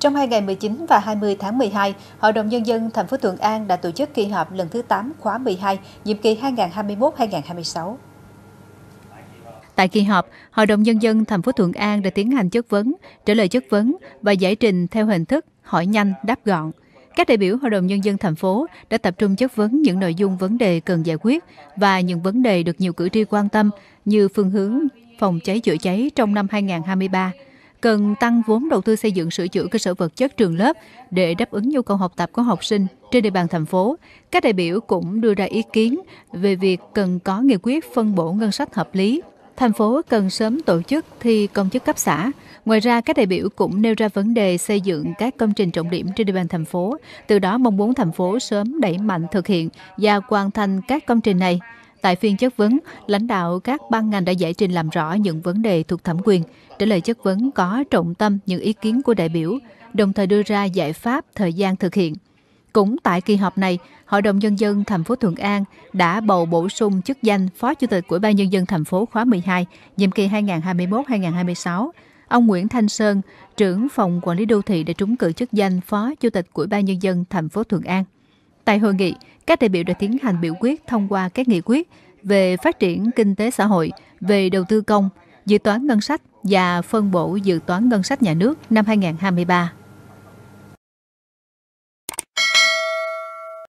Trong hai ngày 19 và 20 tháng 12, Hội đồng Nhân dân thành phố Thuận An đã tổ chức kỳ họp lần thứ 8 khóa 12, nhiệm kỳ 2021-2026. Tại kỳ họp, Hội đồng Nhân dân thành phố Thuận An đã tiến hành chất vấn, trả lời chất vấn và giải trình theo hình thức hỏi nhanh, đáp gọn. Các đại biểu Hội đồng Nhân dân thành phố đã tập trung chất vấn những nội dung vấn đề cần giải quyết và những vấn đề được nhiều cử tri quan tâm như phương hướng phòng cháy chữa cháy trong năm 2023, cần tăng vốn đầu tư xây dựng sửa chữa cơ sở vật chất trường lớp để đáp ứng nhu cầu học tập của học sinh trên địa bàn thành phố. Các đại biểu cũng đưa ra ý kiến về việc cần có nghị quyết phân bổ ngân sách hợp lý. Thành phố cần sớm tổ chức thi công chức cấp xã. Ngoài ra, các đại biểu cũng nêu ra vấn đề xây dựng các công trình trọng điểm trên địa bàn thành phố, từ đó mong muốn thành phố sớm đẩy mạnh thực hiện và hoàn thành các công trình này. Tại phiên chất vấn, lãnh đạo các ban ngành đã giải trình làm rõ những vấn đề thuộc thẩm quyền, trả lời chất vấn có trọng tâm những ý kiến của đại biểu, đồng thời đưa ra giải pháp thời gian thực hiện. Cũng tại kỳ họp này, Hội đồng Nhân dân thành phố Thuận An đã bầu bổ sung chức danh Phó Chủ tịch của ban Nhân dân thành phố khóa 12, nhiệm kỳ 2021-2026. Ông Nguyễn Thanh Sơn, trưởng phòng quản lý đô thị đã trúng cử chức danh Phó Chủ tịch của ban Nhân dân thành phố Thuận An. Tại hội nghị, các đại biểu đã tiến hành biểu quyết thông qua các nghị quyết về phát triển kinh tế xã hội, về đầu tư công, dự toán ngân sách và phân bổ dự toán ngân sách nhà nước năm 2023.